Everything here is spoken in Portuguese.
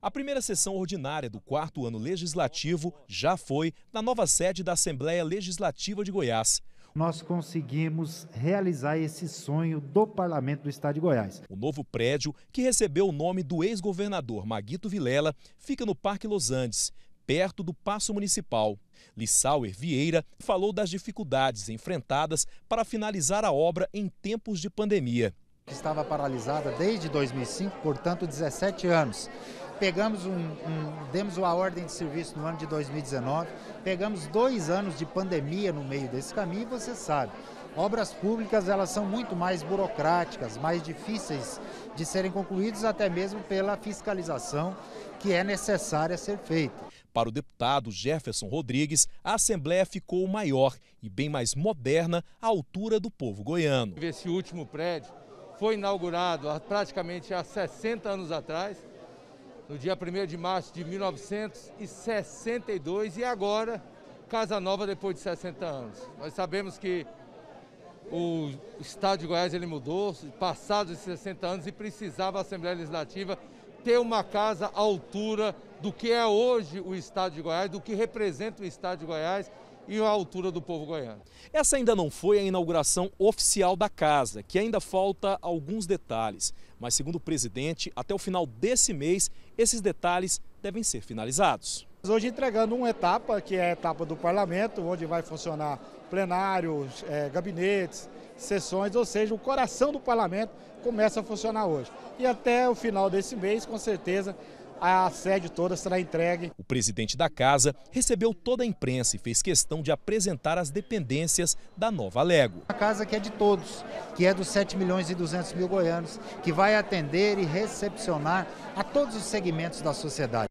A primeira sessão ordinária do quarto ano legislativo já foi na nova sede da Assembleia Legislativa de Goiás nós conseguimos realizar esse sonho do Parlamento do Estado de Goiás. O novo prédio, que recebeu o nome do ex-governador Maguito Vilela, fica no Parque Los Andes, perto do Paço Municipal. Lissauer Vieira falou das dificuldades enfrentadas para finalizar a obra em tempos de pandemia. Estava paralisada desde 2005, portanto 17 anos pegamos um, um, demos uma ordem de serviço no ano de 2019, pegamos dois anos de pandemia no meio desse caminho, e você sabe, obras públicas elas são muito mais burocráticas, mais difíceis de serem concluídas até mesmo pela fiscalização que é necessária ser feita. Para o deputado Jefferson Rodrigues, a Assembleia ficou maior e bem mais moderna à altura do povo goiano. Esse último prédio foi inaugurado há praticamente há 60 anos atrás no dia 1 de março de 1962 e agora Casa Nova depois de 60 anos. Nós sabemos que o Estado de Goiás ele mudou, passados 60 anos, e precisava a Assembleia Legislativa ter uma casa à altura do que é hoje o Estado de Goiás, do que representa o Estado de Goiás e a altura do povo goiano. Essa ainda não foi a inauguração oficial da casa, que ainda falta alguns detalhes. Mas, segundo o presidente, até o final desse mês, esses detalhes devem ser finalizados hoje entregando uma etapa, que é a etapa do parlamento, onde vai funcionar plenários, é, gabinetes, sessões, ou seja, o coração do parlamento começa a funcionar hoje. E até o final desse mês, com certeza, a sede toda será entregue. O presidente da casa recebeu toda a imprensa e fez questão de apresentar as dependências da nova Lego. A casa que é de todos, que é dos 7 milhões e 200 mil goianos, que vai atender e recepcionar a todos os segmentos da sociedade.